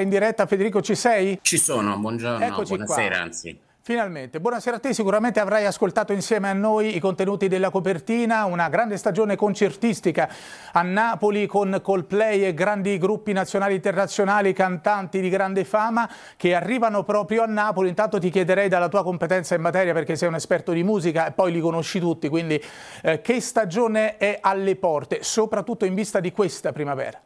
in diretta. Federico, ci sei? Ci sono, buongiorno, Eccoci buonasera qua. anzi. Finalmente, buonasera a te, sicuramente avrai ascoltato insieme a noi i contenuti della copertina, una grande stagione concertistica a Napoli con Coldplay e grandi gruppi nazionali e internazionali, cantanti di grande fama che arrivano proprio a Napoli. Intanto ti chiederei dalla tua competenza in materia perché sei un esperto di musica e poi li conosci tutti, quindi eh, che stagione è alle porte, soprattutto in vista di questa primavera?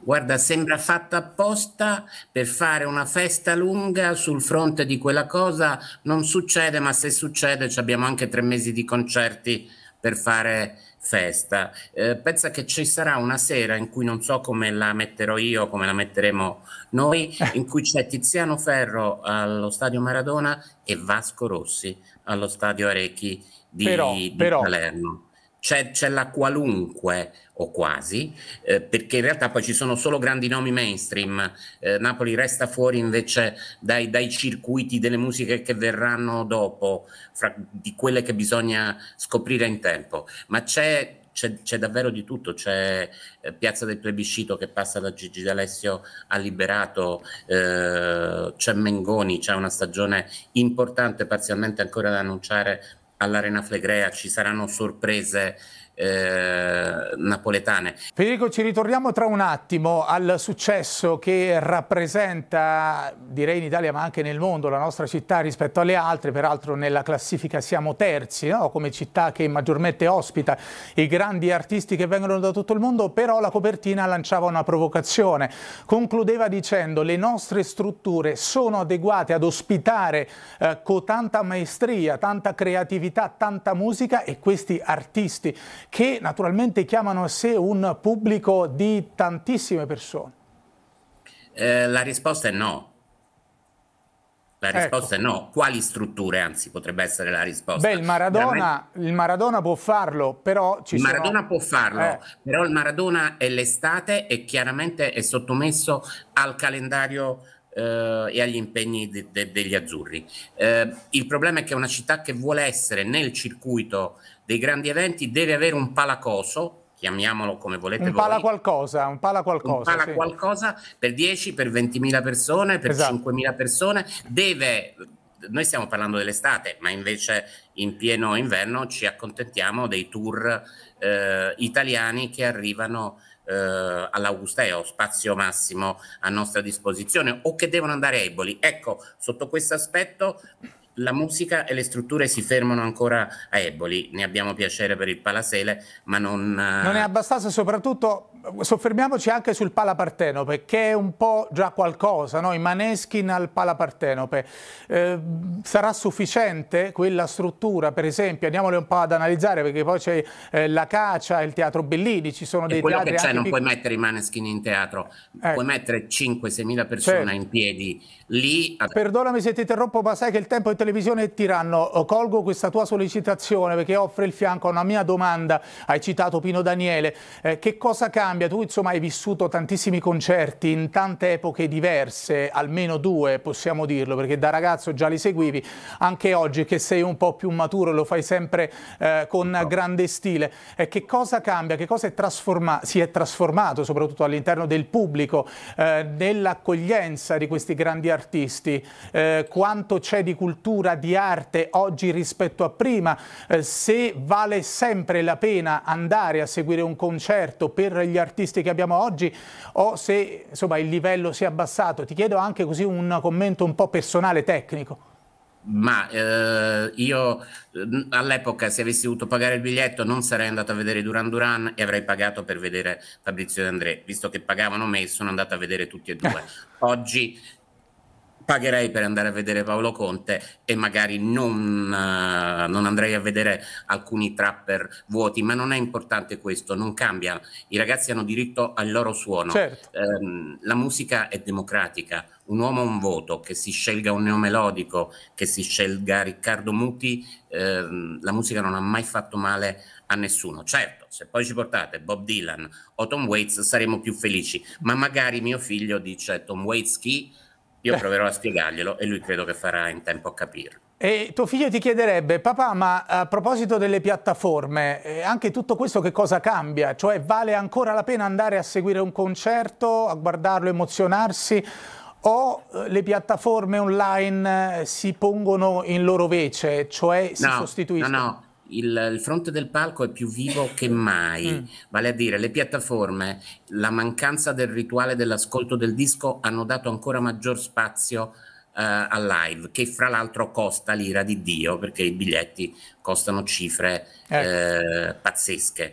Guarda, sembra fatta apposta per fare una festa lunga sul fronte di quella cosa. Non succede, ma se succede abbiamo anche tre mesi di concerti per fare festa. Eh, pensa che ci sarà una sera in cui non so come la metterò io, come la metteremo noi, in cui c'è Tiziano Ferro allo stadio Maradona e Vasco Rossi allo stadio Arechi di, però, di però, Palermo c'è, c'è la qualunque o quasi, eh, perché in realtà poi ci sono solo grandi nomi mainstream, eh, Napoli resta fuori invece dai, dai, circuiti delle musiche che verranno dopo, fra, di quelle che bisogna scoprire in tempo, ma c'è c'è, c'è, davvero di tutto, c'è eh, Piazza del Plebiscito che passa da Gigi D'Alessio a Liberato, eh, c'è Mengoni, c'è una stagione importante parzialmente ancora da annunciare all'Arena Flegrea, ci saranno sorprese eh, napoletane. Federico, ci ritorniamo tra un attimo al successo che rappresenta, direi in Italia ma anche nel mondo, la nostra città rispetto alle altre, peraltro nella classifica siamo terzi, no? come città che maggiormente ospita i grandi artisti che vengono da tutto il mondo, però la copertina lanciava una provocazione, concludeva dicendo le nostre strutture sono adeguate ad ospitare eh, con tanta maestria, tanta creatività, tanta musica e questi artisti che naturalmente chiamano a sé un pubblico di tantissime persone? Eh, la risposta è no. La ecco. risposta ecco. è no. Quali strutture, anzi, potrebbe essere la risposta? Beh, il Maradona, il Maradona può farlo, però ci il sono... Maradona può farlo, eh. però il Maradona è l'estate e chiaramente è sottomesso al calendario eh, e agli impegni de- de- degli azzurri. Eh, il problema è che una città che vuole essere nel circuito dei grandi eventi deve avere un palacoso chiamiamolo come volete un pala voi. qualcosa un pala qualcosa, un pala sì. qualcosa per 10 per 20.000 persone per esatto. 5.000 persone deve noi stiamo parlando dell'estate, ma invece in pieno inverno ci accontentiamo dei tour eh, italiani che arrivano eh, all'Augusteo, spazio massimo a nostra disposizione o che devono andare a Eboli. Ecco, sotto questo aspetto la musica e le strutture si fermano ancora a Eboli. Ne abbiamo piacere per il Palasele, ma non... Eh, non è abbastanza, soprattutto soffermiamoci anche sul Palapartenope, che è un po' già qualcosa, no? i Maneskin al Palapartenope. Eh, sarà sufficiente quella struttura, per esempio? Andiamole un po' ad analizzare, perché poi c'è eh, la Caccia, il Teatro Bellini, ci sono dei quello teatri... Quello che c'è, non piccoli. puoi mettere i Maneskin in teatro, eh. puoi mettere 5-6 mila persone certo. in piedi lì... Perdonami se ti interrompo, ma sai che il tempo è Televisione Tiranno, oh, colgo questa tua sollecitazione perché offre il fianco a una mia domanda, hai citato Pino Daniele, eh, che cosa cambia? Tu insomma hai vissuto tantissimi concerti in tante epoche diverse, almeno due possiamo dirlo, perché da ragazzo già li seguivi, anche oggi che sei un po' più maturo lo fai sempre eh, con no. grande stile. Eh, che cosa cambia? Che cosa è si è trasformato soprattutto all'interno del pubblico eh, nell'accoglienza di questi grandi artisti? Eh, quanto c'è di cultura? cultura di arte oggi rispetto a prima, eh, se vale sempre la pena andare a seguire un concerto per gli artisti che abbiamo oggi o se insomma, il livello si è abbassato. Ti chiedo anche così un commento un po' personale tecnico. Ma eh, io all'epoca se avessi dovuto pagare il biglietto non sarei andato a vedere Duran Duran e avrei pagato per vedere Fabrizio De André, visto che pagavano me sono andato a vedere tutti e due. Oggi pagherei per andare a vedere Paolo Conte e magari non, uh, non, andrei a vedere alcuni trapper vuoti, ma non è importante questo, non cambia. I ragazzi hanno diritto al loro suono. Certo. Um, la musica è democratica, un uomo ha un voto, che si scelga un neomelodico, che si scelga Riccardo Muti, ehm, la musica non ha mai fatto male a nessuno. Certo, se poi ci portate Bob Dylan o Tom Waits saremo più felici, ma magari mio figlio dice Tom Waits chi? Io eh. proverò a spiegarglielo e lui credo che farà in tempo a capirlo. E tuo figlio ti chiederebbe, papà, ma a proposito delle piattaforme, eh, anche tutto questo che cosa cambia? Cioè vale ancora la pena andare a seguire un concerto, a guardarlo, emozionarsi? O eh, le piattaforme online si pongono in loro vece, cioè si no, sostituiscono? No, no il, il, fronte del palco è più vivo che mai, mm. vale a dire le piattaforme, la mancanza del rituale dell'ascolto del disco hanno dato ancora maggior spazio eh, al live, che fra l'altro costa l'ira di Dio perché i biglietti costano cifre eh. Eh, pazzesche.